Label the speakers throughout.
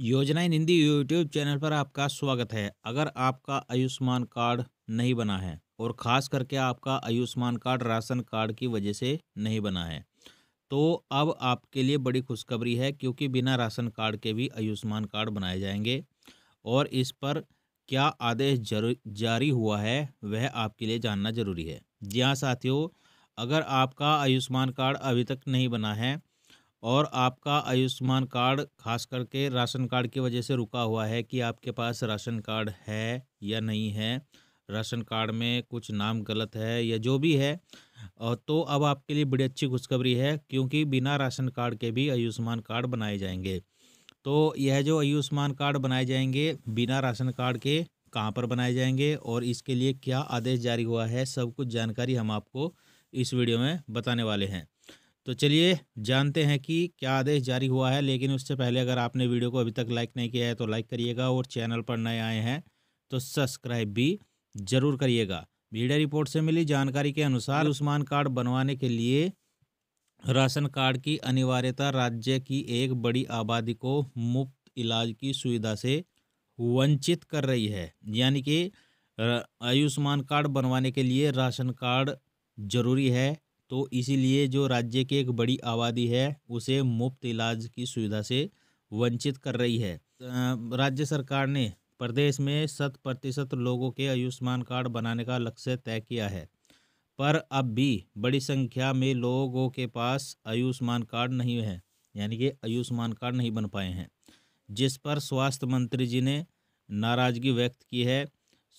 Speaker 1: योजना इन Hindi YouTube channel पर आपका स्वागत है अगर आपका आयुष्मान कार्ड नहीं बना है और ख़ास करके आपका आयुष्मान कार्ड राशन कार्ड की वजह से नहीं बना है तो अब आपके लिए बड़ी खुशखबरी है क्योंकि बिना राशन कार्ड के भी आयुष्मान कार्ड बनाए जाएंगे और इस पर क्या आदेश जारी हुआ है वह आपके लिए जानना जरूरी है जी हाँ साथियों अगर आपका आयुष्मान कार्ड अभी तक नहीं बना है और आपका आयुष्मान कार्ड खास करके राशन कार्ड की वजह से रुका हुआ है कि आपके पास राशन कार्ड है या नहीं है राशन कार्ड में कुछ नाम गलत है या जो भी है तो अब आपके लिए बड़ी अच्छी खुशखबरी है क्योंकि बिना राशन कार्ड के भी आयुष्मान कार्ड बनाए जाएंगे तो यह जो आयुष्मान कार्ड बनाए जाएंगे बिना राशन कार्ड के कहाँ पर बनाए जाएंगे और इसके लिए क्या आदेश जारी हुआ है सब कुछ जानकारी हम आपको इस वीडियो में बताने वाले हैं तो चलिए जानते हैं कि क्या आदेश जारी हुआ है लेकिन उससे पहले अगर आपने वीडियो को अभी तक लाइक नहीं किया है तो लाइक करिएगा और चैनल पर नए आए हैं तो सब्सक्राइब भी ज़रूर करिएगा मीडिया रिपोर्ट से मिली जानकारी के अनुसार आयुष्मान कार्ड बनवाने के लिए राशन कार्ड की अनिवार्यता राज्य की एक बड़ी आबादी को मुफ्त इलाज की सुविधा से वंचित कर रही है यानी कि आयुष्मान कार्ड बनवाने के लिए राशन कार्ड जरूरी है तो इसीलिए जो राज्य की एक बड़ी आबादी है उसे मुफ्त इलाज की सुविधा से वंचित कर रही है राज्य सरकार ने प्रदेश में शत प्रतिशत लोगों के आयुष्मान कार्ड बनाने का लक्ष्य तय किया है पर अब भी बड़ी संख्या में लोगों के पास आयुष्मान कार्ड नहीं है यानी कि आयुष्मान कार्ड नहीं बन पाए हैं जिस पर स्वास्थ्य मंत्री जी ने नाराज़गी व्यक्त की है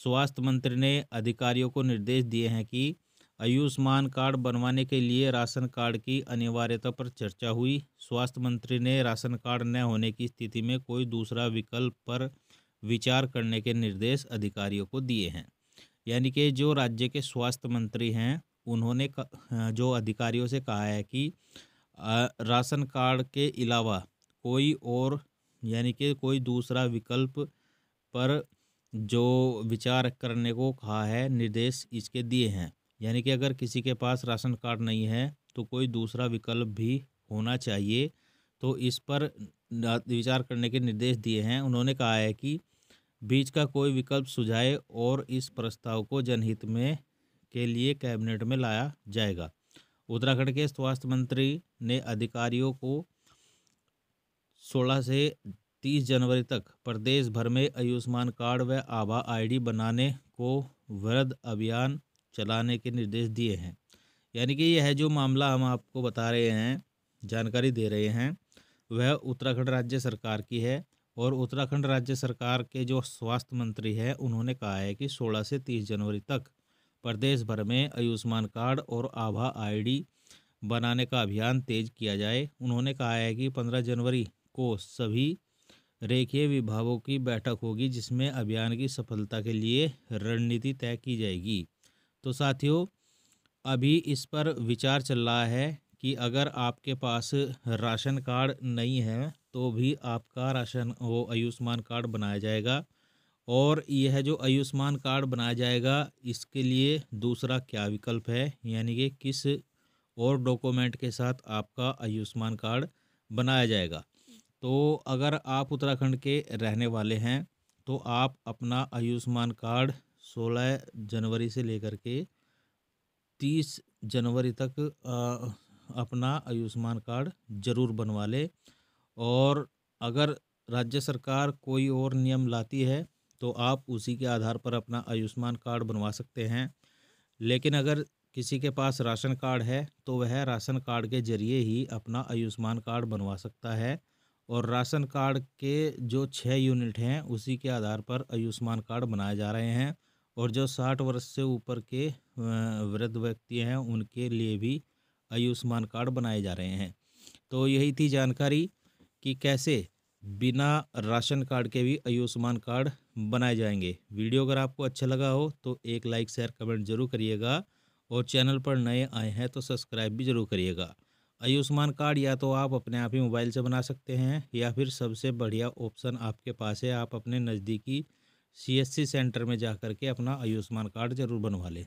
Speaker 1: स्वास्थ्य मंत्री ने अधिकारियों को निर्देश दिए हैं कि आयुष्मान कार्ड बनवाने के लिए राशन कार्ड की अनिवार्यता पर चर्चा हुई स्वास्थ्य मंत्री ने राशन कार्ड न होने की स्थिति में कोई दूसरा विकल्प पर विचार करने के निर्देश अधिकारियों को दिए हैं यानी कि जो राज्य के स्वास्थ्य मंत्री हैं उन्होंने हाँ, जो अधिकारियों से कहा है कि राशन कार्ड के अलावा कोई और यानी कि कोई दूसरा विकल्प पर जो विचार करने को कहा है निर्देश इसके दिए हैं यानी कि अगर किसी के पास राशन कार्ड नहीं है तो कोई दूसरा विकल्प भी होना चाहिए तो इस पर विचार करने के निर्देश दिए हैं उन्होंने कहा है कि बीच का कोई विकल्प सुझाए और इस प्रस्ताव को जनहित में के लिए कैबिनेट में लाया जाएगा उत्तराखंड के स्वास्थ्य मंत्री ने अधिकारियों को 16 से 30 जनवरी तक प्रदेश भर में आयुष्मान कार्ड व आभा आईडी बनाने को वृद्ध अभियान चलाने के निर्देश दिए हैं यानी कि यह जो मामला हम आपको बता रहे हैं जानकारी दे रहे हैं वह उत्तराखंड राज्य सरकार की है और उत्तराखंड राज्य सरकार के जो स्वास्थ्य मंत्री हैं उन्होंने कहा है कि 16 से 30 जनवरी तक प्रदेश भर में आयुष्मान कार्ड और आभा आईडी बनाने का अभियान तेज किया जाए उन्होंने कहा है कि 15 जनवरी को सभी रेखीय विभागों की बैठक होगी जिसमें अभियान की सफलता के लिए रणनीति तय की जाएगी तो साथियों अभी इस पर विचार चल रहा है कि अगर आपके पास राशन कार्ड नहीं है तो भी आपका राशन वो आयुष्मान कार्ड बनाया जाएगा और यह जो आयुष्मान कार्ड बनाया जाएगा इसके लिए दूसरा क्या विकल्प है यानी कि किस और डॉक्यूमेंट के साथ आपका आयुष्मान कार्ड बनाया जाएगा तो अगर आप उत्तराखंड के रहने वाले हैं तो आप अपना आयुष्मान कार्ड सोलह जनवरी से लेकर के तीस जनवरी तक अपना आयुष्मान कार्ड जरूर बनवा ले और अगर राज्य सरकार कोई और नियम लाती है तो आप उसी के आधार पर अपना आयुष्मान कार्ड बनवा सकते हैं लेकिन अगर किसी के पास राशन कार्ड है तो वह राशन कार्ड के जरिए ही अपना आयुष्मान कार्ड बनवा सकता है और राशन कार्ड के जो छः यूनिट हैं उसी के आधार पर आयुष्मान कार्ड बनाए जा रहे हैं और जो साठ वर्ष से ऊपर के वृद्ध व्यक्ति हैं उनके लिए भी आयुष्मान कार्ड बनाए जा रहे हैं तो यही थी जानकारी कि कैसे बिना राशन कार्ड के भी आयुष्मान कार्ड बनाए जाएंगे वीडियो अगर आपको अच्छा लगा हो तो एक लाइक शेयर कमेंट जरूर करिएगा और चैनल पर नए आए हैं तो सब्सक्राइब भी जरूर करिएगा आयुष्मान कार्ड या तो आप अपने आप ही मोबाइल से बना सकते हैं या फिर सबसे बढ़िया ऑप्शन आपके पास है आप अपने नज़दीकी सीएससी सेंटर में जा करके के अपना आयुष्मान कार्ड जरूर बनवा लें